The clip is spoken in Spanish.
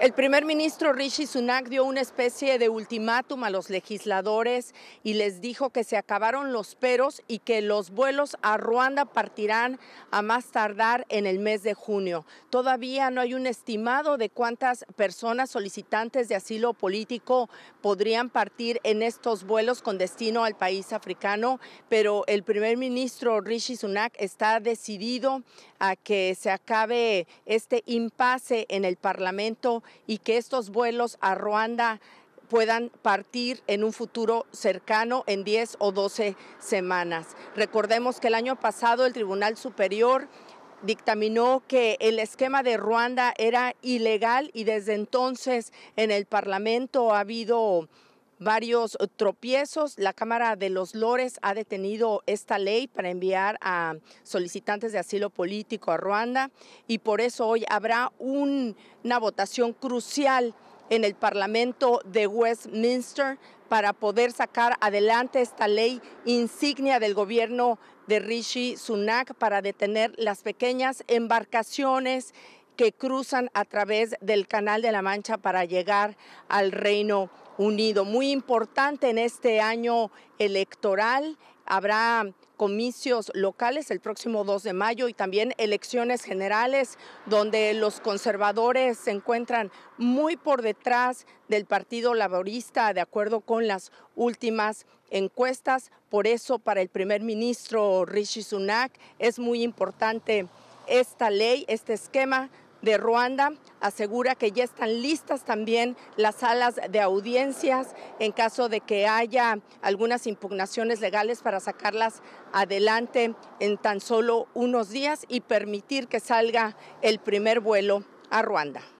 El primer ministro Rishi Sunak dio una especie de ultimátum a los legisladores y les dijo que se acabaron los peros y que los vuelos a Ruanda partirán a más tardar en el mes de junio. Todavía no hay un estimado de cuántas personas solicitantes de asilo político podrían partir en estos vuelos con destino al país africano, pero el primer ministro Rishi Sunak está decidido a que se acabe este impasse en el Parlamento y que estos vuelos a Ruanda puedan partir en un futuro cercano en 10 o 12 semanas. Recordemos que el año pasado el Tribunal Superior dictaminó que el esquema de Ruanda era ilegal y desde entonces en el Parlamento ha habido varios eh, tropiezos. La Cámara de los Lores ha detenido esta ley para enviar a solicitantes de asilo político a Ruanda y por eso hoy habrá una votación crucial en el Parlamento de Westminster para poder sacar adelante esta ley insignia del gobierno de Rishi Sunak para detener las pequeñas embarcaciones que cruzan a través del Canal de la Mancha para llegar al Reino Unido. Muy importante en este año electoral. Habrá comicios locales el próximo 2 de mayo y también elecciones generales donde los conservadores se encuentran muy por detrás del Partido Laborista de acuerdo con las últimas encuestas. Por eso para el primer ministro Rishi Sunak es muy importante esta ley, este esquema de Ruanda asegura que ya están listas también las salas de audiencias en caso de que haya algunas impugnaciones legales para sacarlas adelante en tan solo unos días y permitir que salga el primer vuelo a Ruanda.